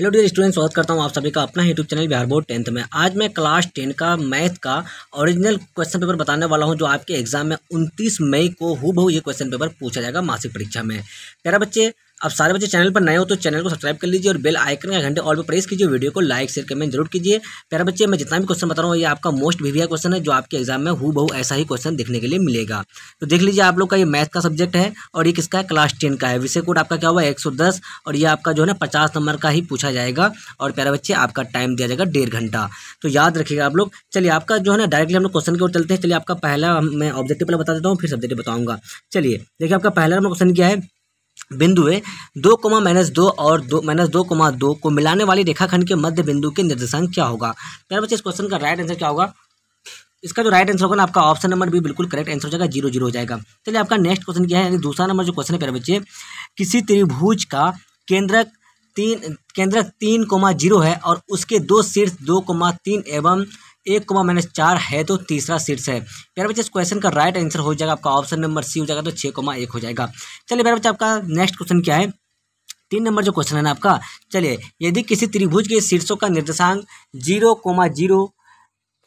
hello dear student स्वागत करता हूँ आप सभी का अपना YouTube channel Bihar board tenth में आज मैं क्लास टेन का मैथ का ओरिजिनल क्वेश्चन पेपर बताने वाला हूँ जो आपके एग्जाम में 29 मई को हु ये क्वेश्चन पेपर पूछा जाएगा मासिक परीक्षा में तेरह बच्चे अब सारे बच्चे चैनल पर नए हो तो चैनल को सब्सक्राइब कर लीजिए और बेल आइकन का घंटे और भी प्रेस कीजिए वीडियो को लाइक शेयर कमेंट जरूर कीजिए प्यारा बच्चे मैं जितना भी क्वेश्चन बता रहा हूँ ये आपका मोस्ट वीवीआई क्वेश्चन है जो आपके एग्जाम में हु बहु ऐसा ही क्वेश्चन देखने के लिए मिलेगा तो देख लीजिए आप लोग का ये मैथ का सब्जेक्ट है और ये किसका है क्लास टेन का है विषय कोड आपका क्या हुआ एक और ये आपका जो है ना पचास नंबर का ही पूछा जाएगा और प्यारा बच्चे आपका टाइम दिया जाएगा डेढ़ घंटा तो याद रखिएगा आप लोग चलिए आपका जो है ना डायरेक्टली हम लोग क्वेश्चन की ओर चलते हैं चलिए आपका पहला मैं ऑब्जेक्टिव पहले बता देता हूँ फिर सब्जेक्ट बताऊँगा चलिए देखिए आपका पहला नंबर क्वेश्चन क्या है बिंदु है दो कोमा माइनस दो और दो माइनस दो कोमा दो को मिलाने वाली रेखाखंड के मध्य बिंदु के निर्देशांक क्या होगा प्यारे बच्चे इस क्वेश्चन का राइट आंसर क्या होगा इसका जो राइट आंसर होगा ना आपका ऑप्शन नंबर भी बिल्कुल करेक्ट आंसर हो जाएगा जीरो जीरो हो जाएगा चलिए आपका नेक्स्ट क्वेश्चन क्या है यानी दूसरा नंबर जो क्वेश्चन है प्यारे बच्चे किसी त्रिभुज का केंद्रक तीन केंद्रक तीन कोमा जीरो है और उसके दो शीर्ष दो कोमा तीन एवं एक कोमा माइनस चार है तो तीसरा शीर्ष है प्यारे बच्चे इस क्वेश्चन का राइट आंसर हो जाएगा आपका ऑप्शन नंबर सी हो जाएगा तो छः कोमा एक हो जाएगा चलिए प्यारे बच्चे आपका नेक्स्ट क्वेश्चन क्या है तीन नंबर जो क्वेश्चन है ना आपका चलिए यदि किसी त्रिभुज के शीर्षों का निर्देशांक जीरो कोमा जीरो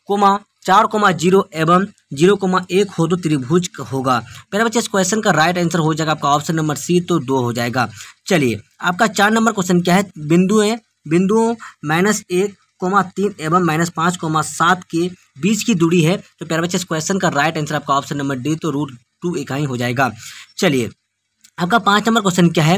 कोमा चार कोमा जीरो एवं जीरो कोमा एक हो तो त्रिभुज होगा पहले बच्चे इस क्वेश्चन का राइट आंसर हो जाएगा आपका ऑप्शन नंबर सी तो दो हो जाएगा चलिए आपका चार नंबर क्वेश्चन क्या है बिंदु है बिंदुओं माइनस एक कोमा तीन एवं माइनस पाँच कोमा सात के बीच की दूरी है तो प्यारे बच्चे इस क्वेश्चन का राइट आंसर आपका ऑप्शन नंबर डी तो रूट टू इकाई हो जाएगा चलिए आपका पाँच नंबर क्वेश्चन क्या है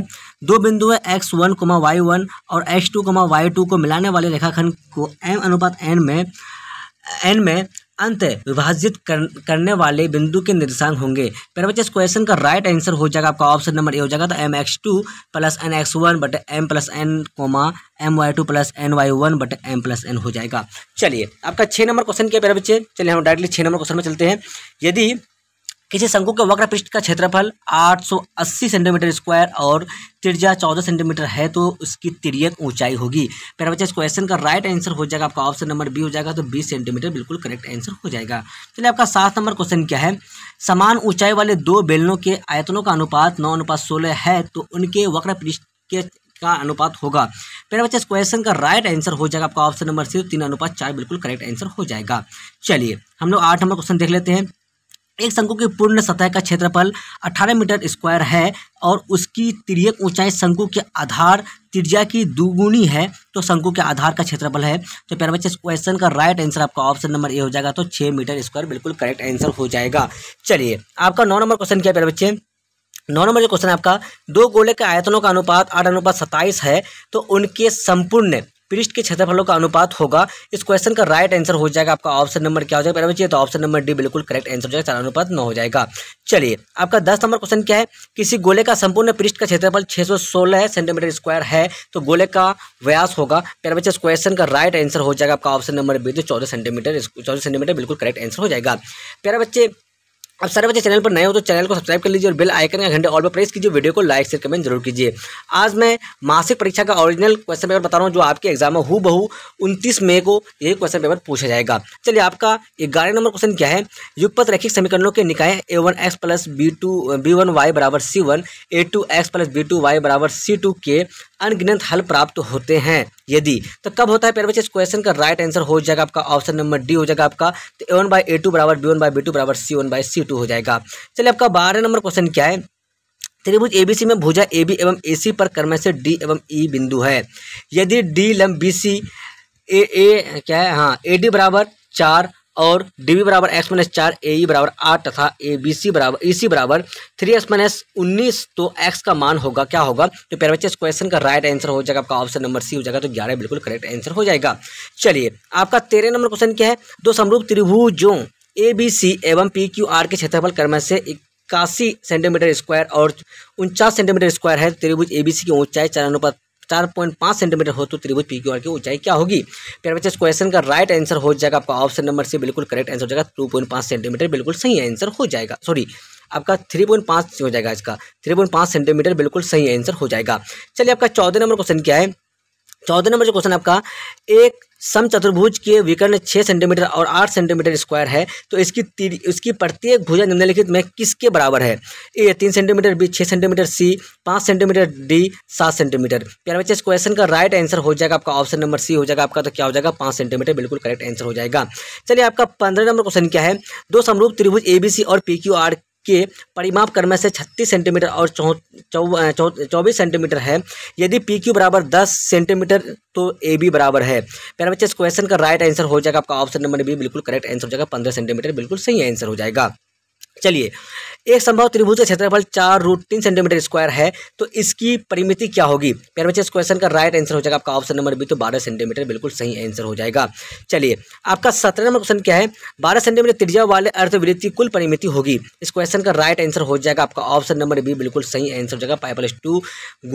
दो बिंदु है X one comma Y one और X two comma Y two को मिलाने वाले रेखाखंड को एम अनुपात एन में एन में अंत विभाजित कर, करने वाले बिंदु के निर्देशांक होंगे पर बच्चे इस क्वेश्चन का राइट आंसर हो जाएगा आपका ऑप्शन नंबर ए हो जाएगा तो M X two plus N X one बट M plus N comma M Y two plus N Y one बट एम प्लस एन हो जाएगा चलिए आपका छः नंबर क्वेश्चन क्या पहले बच्चे चलिए हम डायरेक्टली छः नंबर क्वेश्चन में चलते हैं यदि किसी शंकु के वक्र पृष्ठ का क्षेत्रफल 880 सेंटीमीटर स्क्वायर और त्रिज्या 14 सेंटीमीटर है तो उसकी तिरियक ऊंचाई होगी फिर बच्चे इस क्वेश्चन का राइट आंसर हो जाएगा आपका ऑप्शन नंबर बी हो जाएगा तो 20 सेंटीमीटर बिल्कुल करेक्ट आंसर हो जाएगा चलिए आपका सात नंबर क्वेश्चन क्या है समान ऊंचाई वाले दो बेलनों के आयतनों का अनुपात नौ अनुपात सोलह है तो उनके वक्र पृष्ठ के का अनुपात होगा मेरे बच्चे इस क्वेश्चन का राइट आंसर हो जाएगा आपका ऑप्शन नंबर सी तीन अनुपात चार बिल्कुल करेक्ट आंसर हो जाएगा चलिए हम लोग आठ नंबर क्वेश्चन देख लेते हैं एक शंकु की पूर्ण सतह का क्षेत्रफल 18 मीटर स्क्वायर है और उसकी तिर्यक ऊंचाई शंकु के आधार त्रिज्या की दुगुनी है तो शंकु के आधार का क्षेत्रफल है तो प्यारे बच्चे इस क्वेश्चन का राइट आंसर आपका ऑप्शन नंबर ए हो जाएगा तो 6 मीटर स्क्वायर बिल्कुल करेक्ट आंसर हो जाएगा चलिए आपका नौ नंबर क्वेश्चन क्या प्यारे बच्चे नौ नंबर जो क्वेश्चन आपका दो गोले के आयतनों का अनुपात आठ अनुपात सत्ताईस है तो उनके संपूर्ण पृष्ठ के क्षेत्रफलों का अनुपात होगा इस क्वेश्चन का राइट आंसर हो जाएगा आपका ऑप्शन नंबर क्या हो जाएगा पहले बच्चे तो ऑप्शन नंबर डी बिल्कुल करेक्ट आंसर हो जाएगा सारा अनुपात नौ हो जाएगा चलिए आपका दस नंबर क्वेश्चन क्या है किसी गोले का संपूर्ण पृष्ठ का क्षेत्रफल छः सेंटीमीटर स्क्वायर है तो गोले का व्यास होगा पहले बच्चे इस क्वेश्चन का राइट आंसर हो जाएगा आपका ऑप्शन नंबर बी तो चौदह सेंटीमीटर चौदह सेंटीमीटर बिल्कुल करेक्ट आंसर हो जाएगा पहले बच्चे अब सारे बच्चे चैनल पर नए हो तो चैनल को सब्सक्राइब कर लीजिए और बेल आइकन का घंटे ऑल पर प्रेस कीजिए वीडियो को लाइक शेयर कमेंट जरूर कीजिए आज मैं मासिक परीक्षा का ओरिजिनल क्वेश्चन पेपर बता रहा हूँ जो आपके एग्जाम में हु बहू उनतीस मई को यही क्वेश्चन पेपर पूछा जाएगा चलिए आपका ग्यारह नंबर क्वेश्चन क्या है युगपत रैखिक समीकरणों के निकाय A one X plus B two B one Y बराबर C one A two x plus B two Y बराबर सी टू के अनगिनत हल प्राप्त होते हैं यदि तो कब होता है प्यारे बच्चे इस क्वेश्चन का राइट आंसर हो जाएगा आपका ऑप्शन नंबर डी हो जाएगा आपका तो A one by A two बराबर B one by B two बराबर C one by C two हो जाएगा चलिए आपका बारह नंबर क्वेश्चन क्या है त्रिभुज एबीसी में भुजा ए बी एवं ए सी पर क्रम से डी एवं ई e बिंदु है यदि डी लंब बी सी ए ए क्या है हाँ ए डी बराबर चार और डी बी बराबर एक्स माइनस चार ए ई e बराबर आठ तथा ए बी सी बराबर ई e सी बराबर थ्री एक्स माइनस उन्नीस तो एक्स का मान होगा क्या होगा तो प्यारे बच्चे इस क्वेश्चन का राइट आंसर हो जाएगा आपका ऑप्शन नंबर सी हो जाएगा तो ग्यारह बिल्कुल करेक्ट आंसर हो जाएगा चलिए आपका तेरह नंबर क्वेश्चन क्या है दो समरूप त्रिभुजों ए बी सी एवं पी क्यू आर के क्षेत्रफल क्रम से इक्यासी सेंटीमीटर स्क्वायर और उनचास सेंटीमीटर स्क्वायर है त्रिभुज ए बी सी की ऊंचाई चार अनुपात चार पॉइंट पाँच सेंटीमीटर हो तो त्रिभुज पी क्यू आर की ऊंचाई क्या होगी प्यार बच्चे इस क्वेश्चन का राइट आंसर हो जाएगा आपका ऑप्शन नंबर से बिल्कुल करेक्ट आंसर हो जाएगा टू पॉइंट पाँच सेंटीमीटर बिल्कुल सही आंसर हो जाएगा सॉरी आपका थ्री पॉइंट पाँच हो जाएगा इसका थ्री पॉइंट पाँच सेंटीमीटर बिल्कुल सही आंसर हो जाएगा चलिए आपका चौदह नंबर क्वेश्चन क्या है चौदह नंबर जो क्वेश्चन आपका एक सम चतुर्भुज के विकर्ण छः सेंटीमीटर और आठ सेंटीमीटर स्क्वायर है तो इसकी इसकी प्रत्येक भुजा निम्नलिखित में किसके बराबर है ए तीन सेंटीमीटर बी छः सेंटीमीटर सी पाँच सेंटीमीटर डी सात सेंटीमीटर प्यारे बच्चे इस क्वेश्चन का राइट आंसर हो जाएगा आपका ऑप्शन नंबर सी हो जाएगा आपका तो क्या हो जाएगा पाँच सेंटीमीटर बिल्कुल करेक्ट आंसर हो जाएगा चलिए आपका पंद्रह नंबर क्वेश्चन क्या है दो समरूप त्रिभुज ए बी सी और पी क्यू आर के परिमाप क्रम से 36 सेंटीमीटर और चौबीस सेंटीमीटर है यदि पी क्यू बराबर दस सेंटीमीटर तो ए बी बराबर है मेरा बच्चे इस क्वेश्चन का राइट आंसर हो जाएगा आपका ऑप्शन नंबर बी बिल्कुल करेक्ट आंसर हो जाएगा पंद्रह सेंटीमीटर बिल्कुल सही आंसर हो जाएगा चलिए एक संभव त्रिभुज का क्षेत्रफल चार रूट तीन सेंटीमीटर स्क्वायर है तो इसकी परिमिति क्या होगी प्यार बच्चे इस क्वेश्चन का राइट आंसर हो जाएगा आपका ऑप्शन नंबर बी तो बारह सेंटीमीटर बिल्कुल सही आंसर हो जाएगा चलिए आपका सत्रह नंबर क्वेश्चन क्या है बारह सेंटीमीटर त्रिज्या वाले अर्थवृत्ति कुल परिमिति होगी इस क्वेश्चन का राइट आंसर हो जाएगा आपका ऑप्शन नंबर बी बिल्कुल सही आंसर हो जाएगा पाई प्लस टू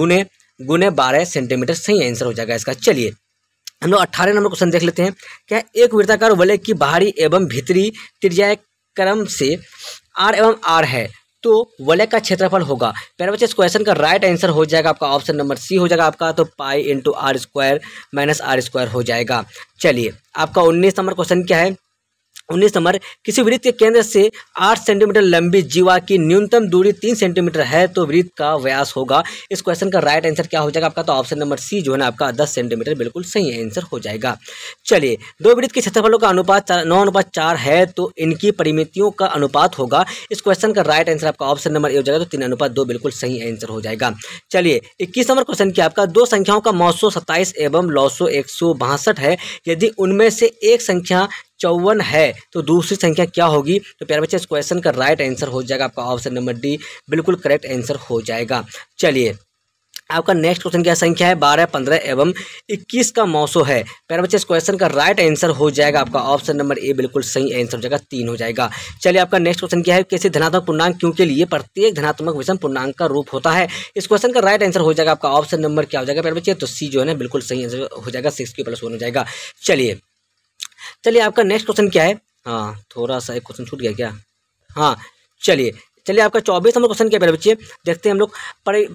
गुने गुने बारह सेंटीमीटर सही आंसर हो जाएगा इसका चलिए हम लोग अट्ठारह नंबर क्वेश्चन देख लेते हैं क्या एक वृत्ताकार वलय की बाहरी एवं भीतरी त्रिज्या क्रम से आर एवं आर है तो वलय का क्षेत्रफल होगा प्यारे बच्चे इस क्वेश्चन का राइट आंसर हो जाएगा आपका ऑप्शन नंबर सी हो जाएगा आपका तो pi into R square minus R square हो जाएगा चलिए आपका उन्नीस नंबर क्वेश्चन क्या है उन्नीस नंबर किसी वृत्त के केंद्र से आठ सेंटीमीटर लंबी जीवा की न्यूनतम दूरी तीन सेंटीमीटर है तो वृत्त का व्यास होगा इस क्वेश्चन का राइट आंसर क्या हो जाएगा आपका तो ऑप्शन नंबर सी जो है ना आपका दस सेंटीमीटर बिल्कुल सही आंसर हो जाएगा चलिए दो वृत्त के क्षेत्रफलों का अनुपात नौ अनुपात चार है तो इनकी परिमितियों का अनुपात होगा इस क्वेश्चन का राइट आंसर आपका ऑप्शन नंबर ए हो जाएगा तो तीन अनुपात दो बिल्कुल सही आंसर हो जाएगा चलिए इक्कीस नंबर क्वेश्चन किया आपका दो संख्याओं का नौ एवं नौ है यदि उनमें से एक संख्या चौवन है तो दूसरी संख्या क्या होगी तो प्यारे बच्चे इस क्वेश्चन का राइट आंसर हो जाएगा आपका ऑप्शन नंबर डी बिल्कुल करेक्ट आंसर हो जाएगा चलिए आपका नेक्स्ट क्वेश्चन क्या संख्या है बारह पंद्रह एवं इक्कीस का मौसो है प्यारे बच्चे इस क्वेश्चन का राइट आंसर हो जाएगा आपका ऑप्शन नंबर ए बिल्कुल सही आंसर हो जाएगा तीन हो जाएगा चलिए आपका नेक्स्ट क्वेश्चन क्या है कैसे धनात्मक पूर्णांक क्यों के लिए प्रत्येक धनात्मक विषम पूर्णांक का रूप होता है इस क्वेश्चन का राइट आंसर हो जाएगा आपका ऑप्शन नंबर क्या हो जाएगा प्यारे बच्चे तो सी जो है ना बिल्कुल सही आंसर हो जाएगा सिक्स के प्लस वन हो जाएगा चलिए चलिए आपका नेक्स्ट क्वेश्चन क्या है हाँ थोड़ा सा एक क्वेश्चन छूट गया क्या हाँ चलिए चलिए आपका चौबीस नंबर क्वेश्चन क्या प्यारे बच्चे देखते हैं हम लोग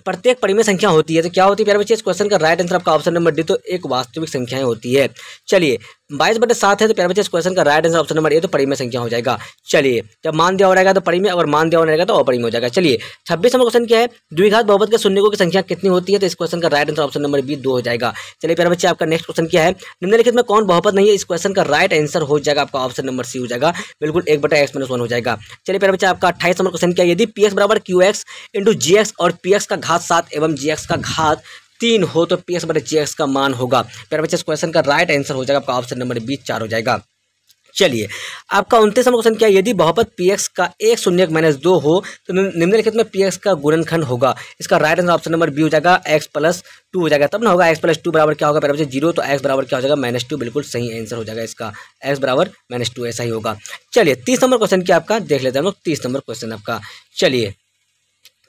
प्रत्येक परिमेय संख्या होती है तो क्या होती है प्यारे बच्चे इस क्वेश्चन का राइट आंसर आपका ऑप्शन नंबर डी तो एक वास्तविक संख्याएं होती है चलिए बाईस बटे सात है तो प्यार बच्चे इस क्वेश्चन का right answer option number A तो परिमय संख्या हो जाएगा चलिए जब मान दिया हो रहेगा तो परिमय और मान दिया हो रहेगा तो अपरिमय हो जाएगा चलिए छब्बीस नंबर क्वेश्चन क्या है द्विघात बहुमत के शून्यकों की संख्या कितनी होती है तो इस क्वेश्चन का right answer option number B दो हो जाएगा चलिए प्यार बच्चे आपका नेक्स्ट क्वेश्चन क्या है निम्नलिखित में कौन बहुपत नहीं है इस क्वेश्चन का राइट आंसर हो जाएगा आपका ऑप्शन नंबर सी हो जाएगा बिल्कुल एक बटा एक्स माइनस वन हो जाएगा चलिए प्यार बच्चे आपका अट्ठाईस नंबर क्वेश्चन क्या है यदि पी एक्स बराबर Q X into G X और पी एक्स का घात सात एवं जी एक्स का घात तीन हो तो पी एस बटे जी एक्स का मान होगा प्यारे बच्चे इस क्वेश्चन का राइट आंसर हो जाएगा आपका ऑप्शन नंबर बी चार हो जाएगा चलिए आपका नंबर क्वेश्चन क्या यदि बहुपद पी एक्स का एक शून्य एक माइनस दो हो तो निम्नलिखित में पी एक्स का गुणनखंड होगा इसका right answer option number B हो जाएगा एक्स प्लस टू हो जाएगा तब ना होगा एक्स प्लस टू बराबर क्या होगा पहले जीरो तो एक्स बराबर क्या हो जाएगा माइनस टू बिल्कुल सही आंसर हो जाएगा इसका एक्स बराबर माइनस टू ऐसा ही होगा चलिए तीस नंबर क्वेश्चन क्या आपका देख लेते हैं हम लोग तीस नंबर क्वेश्चन आपका चलिए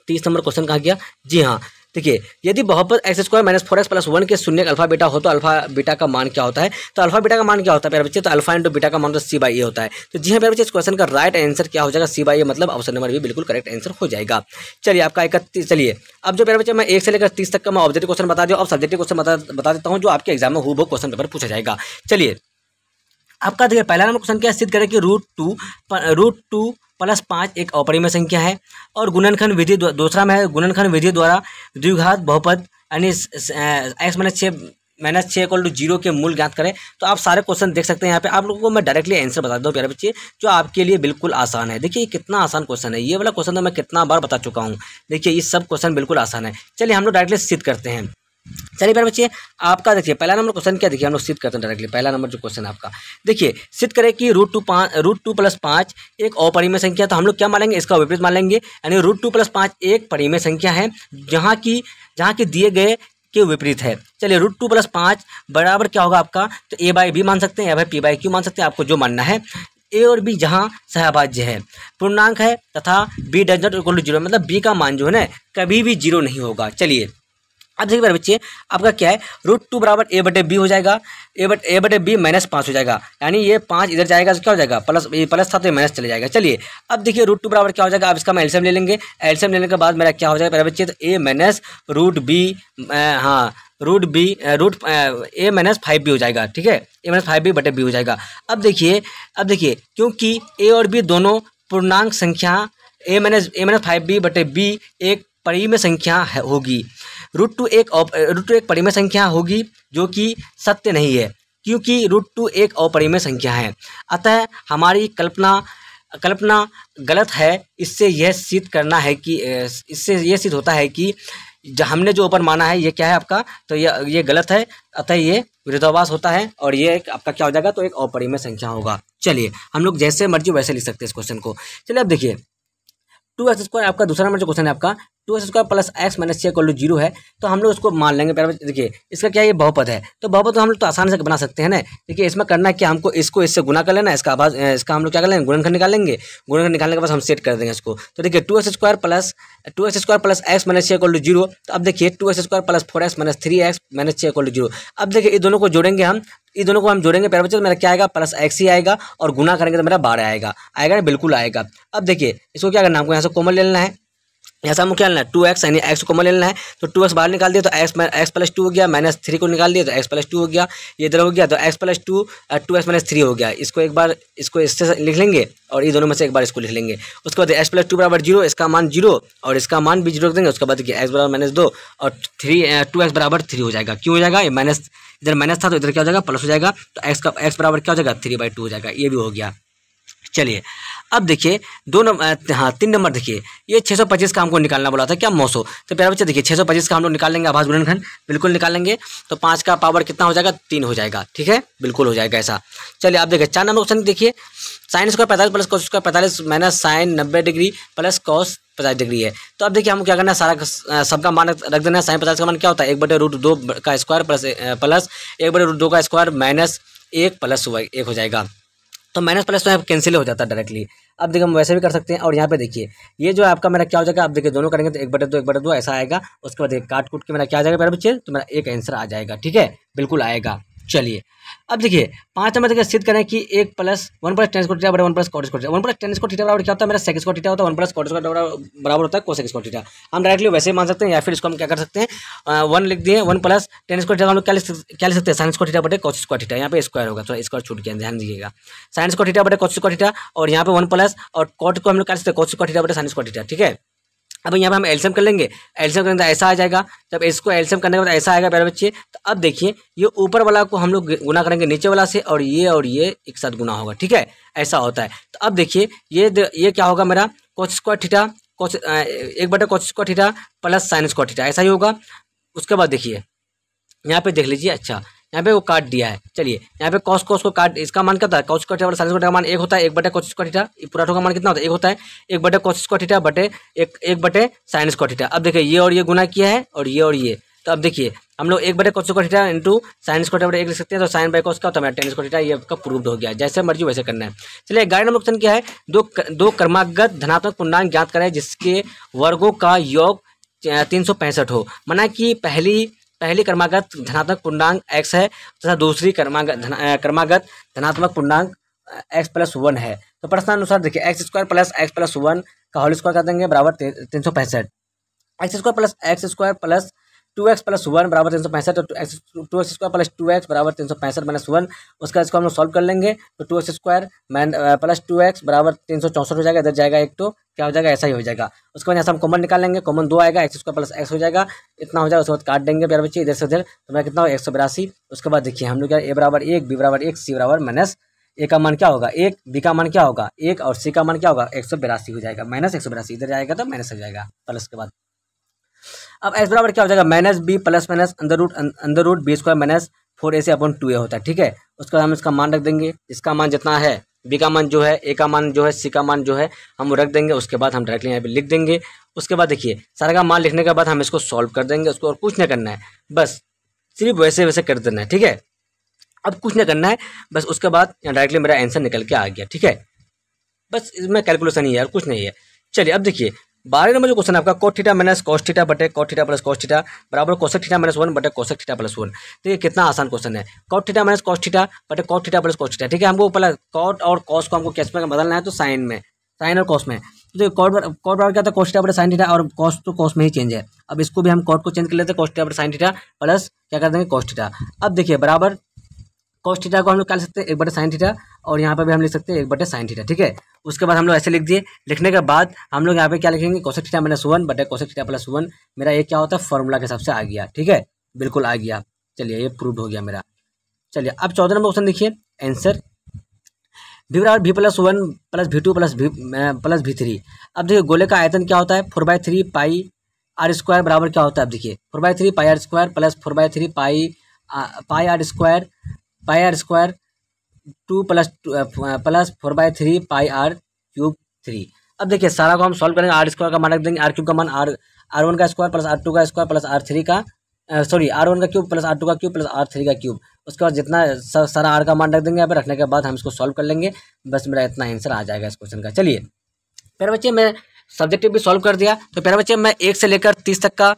तीस नंबर क्वेश्चन कहा गया जी हाँ देखिए यदि बहुपद X square minus four X plus one के शून्य अल्फा बेटा हो तो अल्फा बीटा का मान क्या होता है तो अल्फा बीटा का मान क्या होता है बच्चे तो अल्फा इंटू बीटा का मान तो सी बाई ए होता है तो जी हाँ बच्चे इस क्वेश्चन का राइट आंसर क्या हो जाएगा सी बाई ए मतलब ऑप्शन नंबर भी बिल्कुल करेक्ट आंसर हो जाएगा चलिए आपका इकतीस चलिए अब जो बच्चे मैं एक से लेकर तीस तक का मैं ऑब्जेक्टिव क्वेश्चन बता दूँ अब सब्जेक्टिव क्वेश्चन बता देता हूँ जो आपके एग्जाम में हु क्वेश्चन पेपर पूछा जाएगा चलिए आपका देखिए पहला नंबर क्वेश्चन क्या सिद्ध करें कि root two root two plus पाँच एक अपरिमेय संख्या है और गुणनखंड विधि दूसरा में है गुणनखंड विधि द्वारा द्विघात बहुपद यानी एक्स माइनस छः माइनस छः इक्वल टू जीरो के मूल ज्ञात करें तो आप सारे क्वेश्चन देख सकते हैं यहाँ पे आप लोगों को मैं डायरेक्टली आंसर बता दूँ प्यारे बच्चे जो आपके लिए बिल्कुल आसान है देखिए कितना आसान क्वेश्चन है ये वाला क्वेश्चन तो मैं कितना बार बता चुका हूँ देखिए ये सब क्वेश्चन बिल्कुल आसान है चलिए हम लोग डायरेक्टली सिद्ध करते हैं चलिए प्यारे बच्चे आपका देखिए पहला नंबर क्वेश्चन क्या देखिए हम लोग सिद्ध करते हैं डायरेक्टली पहला नंबर जो क्वेश्चन आपका देखिए सिद्ध करें कि रूट टू पाँच रूट टू प्लस पाँच एक अपरिमेय संख्या तो हम लोग क्या मानेंगे इसका विपरीत मान लेंगे यानी रूट टू प्लस पाँच एक परिमेय संख्या है जहाँ की जहाँ के दिए गए के विपरीत है चलिए रूट टू प्लस पाँच बराबर क्या होगा आपका तो ए बाई बी मान सकते हैं A by P by Q मान सकते हैं आपको जो मानना है ए और बी जहाँ सहभाज्य है पूर्णांक है तथा B does not equal to zero मतलब बी का मान जो है ना कभी भी जीरो नहीं होगा चलिए अब देखिए बार बच्चे आपका क्या है रूट टू बराबर ए बटे बी हो जाएगा ए बट ए बटे बी माइनस पाँच हो जाएगा यानी ये पाँच इधर जाएगा तो क्या हो जाएगा प्लस ये प्लस था तो ये माइनस चले जाएगा चलिए अब देखिए रूट टू बराबर क्या हो जाएगा अब इसका मैं एल्सियम ले लेंगे एल्सियम लेने के बाद मेरा क्या हो जाएगा मेरा बच्चे तो ए माइनस रूट बी हाँ root B root A minus five B हो जाएगा ठीक है ए माइनस फाइव बी बटे बी हो जाएगा अब देखिए अब देखिए क्योंकि ए और बी दोनों पूर्णांक संख्या A minus A minus five B बटे बी एक परिमेय संख्या होगी रूट टू एक रूट टू एक परिमेय संख्या होगी जो कि सत्य नहीं है क्योंकि रूट टू एक अपरिमेय संख्या है अतः हमारी कल्पना कल्पना गलत है इससे यह सिद्ध करना है कि इससे यह सिद्ध होता है कि हमने जो ऊपर माना है ये क्या है आपका तो ये ये गलत है अतः ये विरोधाभास होता है और ये एक आपका क्या हो जाएगा तो एक अपरिमेय संख्या होगा चलिए हम लोग जैसे मर्जी वैसे लिख सकते हैं इस क्वेश्चन को चलिए अब देखिए टू एक्स स्क्वायर आपका दूसरा नंबर जो क्वेश्चन है आपका two x square plus X minus छः कॉल जीरो है तो हम लोग उसको मान लेंगे प्यार देखिए इसका क्या ये बहुपद है तो बहुपद तो हम लोग तो आसानी से बना सकते हैं ना देखिए इसमें करना क्या हमको इसको इससे गुना कर लेना इसका आवाज इसका हम लोग क्या कर लेंगे गुणनखंड निकालेंगे गुणनखंड निकालने के बाद हम सेट कर देंगे इसको तो देखिए two x square plus two x square plus X minus छः कॉल जीरो तो अब देखिए two x square plus four X minus three X minus छः कॉल जीरो अब देखिए ये दोनों को जोड़ेंगे हम ये दोनों को हम जोड़ेंगे प्यार बच्चे तो मेरा क्या आएगा प्लस एक्स ही आएगा और गुना करेंगे तो मेरा बारह आएगा आएगा ना बिल्कुल आएगा अब देखिए इसको क्या करना हमको यहाँ से कोमल ले लेना है ऐसा हमको क्या लेना है टू एक्स यानी एक्स को मन लेना है तो टू एक्स बाहर निकाल दिया तो एक्स एक्स प्लस टू हो गया माइनस थ्री को निकाल दिया तो एक्स प्लस टू हो गया ये इधर हो गया तो x plus two two x minus three हो गया इसको एक बार इसको इससे लिख लेंगे और ये दोनों में से एक बार इसको लिख लेंगे उसके बाद एक्स प्लस टू बराबर जीरो इसका मान जीरो और इसका मान भी जीरो रख देंगे उसके बाद देखिए एक्स बराबर माइनस दो और थ्री टू एक्स बराबर थ्री हो जाएगा क्यों हो जाएगा ये माइनस इधर माइनस था तो इधर क्या हो जाएगा प्लस हो जाएगा तो एक्स का एक्स बराबर क्या हो जाएगा थ्री बाई टू हो जाएगा ये भी हो गया चलिए अब देखिए दो नंबर हाँ तीन नंबर देखिए ये 625 का हमको निकालना बोला था क्या मौसो तो प्यारा बच्चे देखिए 625 का हम लोग निकाल लेंगे आभास बुलंदखंड बिल्कुल निकाल लेंगे तो पाँच का पावर कितना हो जाएगा तीन हो जाएगा ठीक है बिल्कुल हो जाएगा ऐसा चलिए आप देखिए चार नंबर क्वेश्चन देखिए साइन स्क्वायर पैंतालीस प्लस कॉस स्क्वायर पैंतालीस माइनस साइन नब्बे डिग्री प्लस कॉस पचास डिग्री है तो अब देखिए हम क्या करना है सारा सबका मान रख देना है साइन पचास का मान क्या होता है एक बटे रूट दो का स्क्वायर प्लस प्लस एक बटे रूट दो का स्क्वायर माइनस एक प्लस एक हो जाएगा तो माइनस प्लस तो यहाँ कैंसिल हो जाता है डायरेक्टली अब देखिए हम वैसे भी कर सकते हैं और यहाँ पे देखिए ये जो आपका मेरा क्या हो जाएगा आप देखिए दोनों करेंगे तो एक बटे दो एक बटे दो ऐसा आएगा उसके बाद काट कूट के मेरा क्या आ जाएगा मेरा बच्चे तो मेरा एक आंसर आ जाएगा ठीक है बिल्कुल आएगा चलिए अब देखिए पांच नंबर देखिए सिद्ध करें कि एक प्लस वन प्लस टेन स्कोटा बड़ा one plus cot square one plus tan square theta बराबर क्या होता है मेरा सेकंड स्कोर टीटा होता है वन प्लस कॉट स्कोर बराबर होता है कोसेक स्कोर टीटा हम डायरेक्टली वैसे मान सकते हैं या फिर इसको हम क्या कर सकते हैं वन लिख दिए one plus tan square theta हम लोग क्या लिख सकते हैं साइंस को टीटा बटे कोस स्कोर टीटा यहाँ पे स्क्वायर होगा थोड़ा स्क्वायर छूट गया ध्यान दीजिएगा साइंस को टीटा बटे कोस स्कोर टीटा और यहाँ पे वन प्लस और कॉट को हम लोग क्या लिखते हैं कोस स्कोर टीटा बटे साइंस को टीटा ठीक है अब यहाँ पर हम एल्सियम कर लेंगे एल्सियम करने ऐसा आ जाएगा जब इसको एल्सियम करने के बाद ऐसा आएगा प्यारे बच्चे तो अब देखिए ये ऊपर वाला को हम लोग गुना करेंगे नीचे वाला से और ये और ये एक साथ गुना होगा ठीक है ऐसा होता है तो अब देखिए ये ये क्या होगा मेरा कोच स्क्वायर ठीठा कोच एक बटा cos square theta plus sine square theta ऐसा ही होगा उसके बाद देखिए यहाँ पर देख लीजिए अच्छा यहाँ पे वो काट दिया है चलिए यहाँ पे कॉस कॉस को काट इसका मान क्या था कॉस स्क्वायर थीटा साइन का मान एक होता है एक बटे कॉस कॉटिटा पुराठों का मान कितना होता है एक होता है एक बटे कॉस कॉटिटा बटे एक एक बटे साइन स्क्वायर अब देखिए ये और ये गुना किया है और ये और ये तो अब देखिए हम लोग एक बटे कॉस कॉटिटा इंटू साइन स्क्वायर बटे एक लिख सकते हैं तो साइन बाई कॉस का होता है टेन स्क्वायर ये आपका प्रूव्ड हो गया जैसे मर्जी वैसे करना है चलिए गाइड नंबर क्वेश्चन क्या है दो दो कर्मागत धनात्मक पूर्णांक ज्ञात करें जिसके वर्गों का योग तीन सौ पैंसठ हो माना कि पहली पहली कर्मागत धनात्मक पूर्णांक एक्स है तथा दूसरी कर्मागत कर्मागत धनात्मक पूर्णांक एक्स प्लस वन है तो प्रश्न अनुसार देखिए x square plus x plus one का होल स्क्वायर कर देंगे बराबर तीन सौ पैंसठ x square plus x square plus two x plus one बराबर तीन सौ पैंसठ तो two x square plus two x बराबर तीन सौ पैंसठ माइनस वन उसका इसको हम लोग सॉल्व कर लेंगे तो two x square minus plus two x बराबर तीन सौ चौंसठ हो जाएगा इधर जाएगा एक तो क्या हो जाएगा ऐसा ही हो जाएगा उसके बाद यहाँ से हम कॉमन निकाल लेंगे कॉमन दो आएगा एक्स स्क्वायर प्लस एक्स हो जाएगा इतना हो जाएगा उसके बाद काट देंगे प्यार बच्चे इधर से उधर तो मैं कितना हो एक सौ बरासी उसके बाद देखिए हम लोग ए बराबर एक बी बराबर एक सी बराबर माइनस ए का मान क्या होगा एक बी का मान क्या होगा एक और सी का मान क्या होगा एक सौ बिरासी हो जाएगा माइनस एक सौ बिरासी इधर जाएगा तो माइनस हो जाएगा प्लस के बाद अब एस बराबर क्या हो जाएगा माइनस बी प्लस माइनस अंदर रूट अंदर root b square minus four a से अपॉन टू ए होता है ठीक है उसके बाद हम इसका मान रख देंगे इसका मान जितना है बी का मान जो है ए का मान जो है सी का मान जो है हम रख देंगे उसके बाद हम डायरेक्टली यहाँ पे लिख देंगे उसके बाद देखिए सारे का मान लिखने के बाद हम इसको सॉल्व कर देंगे उसको और कुछ नहीं करना है बस सिर्फ वैसे वैसे कर देना है ठीक है अब कुछ नहीं करना है बस उसके बाद डायरेक्टली मेरा आंसर निकल के आ गया ठीक है बस इसमें कैलकुलेशन ही है और कुछ नहीं है चलिए अब देखिए बारह नंबर जो क्वेश्चन आपका cot theta minus cos theta बटे cot theta plus cos theta बराबर कोशक थीटा माइनस वन बटे कोशक थीटा प्लस वन तो ये कितना आसान क्वेश्चन है cot theta minus cos theta बटे cot theta plus cos theta ठीक है हमको पहले कॉट और कॉस को हमको कैसे में बदलना है तो साइन में साइन और कॉस में तो कॉट कॉट बराबर क्या था कॉस थीटा बटे साइन थीटा और कॉस तो कॉस में ही चेंज है अब इसको भी हम कॉट को चेंज कर लेते हैं कॉस थीटा बटे साइन थीटा प्लस क्या कर देंगे कॉस थीटा अब देखिए बराबर कॉस थीटा को हम लोग क्या सकते हैं एक बटे साइन थीटा और यहाँ पर भी हम लिख सकते हैं एक बटे साइन थीटा ठीक है उसके बाद हम लोग ऐसे लिख दिए लिखने के बाद हम लोग यहाँ पे क्या लिखेंगे कौशिक थीटा माइनस वन बटे कौशिक थीटा प्लस वन मेरा ये क्या होता है फॉर्मूला के हिसाब से आ गया ठीक है बिल्कुल आ गया चलिए ये प्रूव हो गया मेरा चलिए अब चौदह नंबर क्वेश्चन देखिए आंसर भी बराबर V plus one plus V two plus V plus V three अब देखिए गोले का आयतन क्या होता है four by three pi r square बराबर क्या होता है अब देखिए four by three pi r square plus four by three pi pi r square pi r square two plus plus four by three pi r cube three अब देखिए सारा को हम सॉल्व करेंगे आर स्क्वायर का मान रख देंगे आर क्यूब का मान आर आर वन का स्क्वायर प्लस आर टू का स्क्वायर प्लस आर थ्री का सॉरी आर वन का क्यूब प्लस आर टू का क्यूब प्लस आर थ्री का क्यूब उसके बाद जितना सारा आर का मान रख देंगे यहाँ पर रखने के बाद हम इसको सॉल्व कर लेंगे बस मेरा इतना आंसर आ जाएगा इस क्वेश्चन का चलिए फिर बच्चे मैं सब्जेक्टिव भी सॉल्व कर दिया तो प्यारे बच्चे मैं एक से लेकर तीस तक का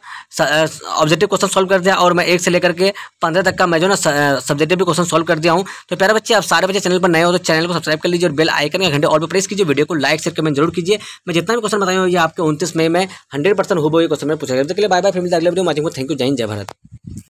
ऑब्जेक्टिव क्वेश्चन सॉल्व कर दिया और मैं एक से लेकर के पंद्रह तक का मैं जो ना सब्जेक्टिव भी क्वेश्चन सॉल्व कर दिया हूँ तो प्यारे बच्चे आप सारे बच्चे चैनल पर नए हो तो चैनल को सब्सक्राइब कर लीजिए और बेल आइकन का घंटे और भी प्रेस कीजिए वीडियो को लाइक शेयर कमेंट जरूर कीजिए मैं जितना भी क्वेश्चन बताया हूँ ये आपके उन्तीस मई में हंड्रेड परसेंट हो क्वेश्चन में पूछा गया तो बाय बाय फिर मिलता अगले वीडियो माध्यम को थैंक यू जय जय भारत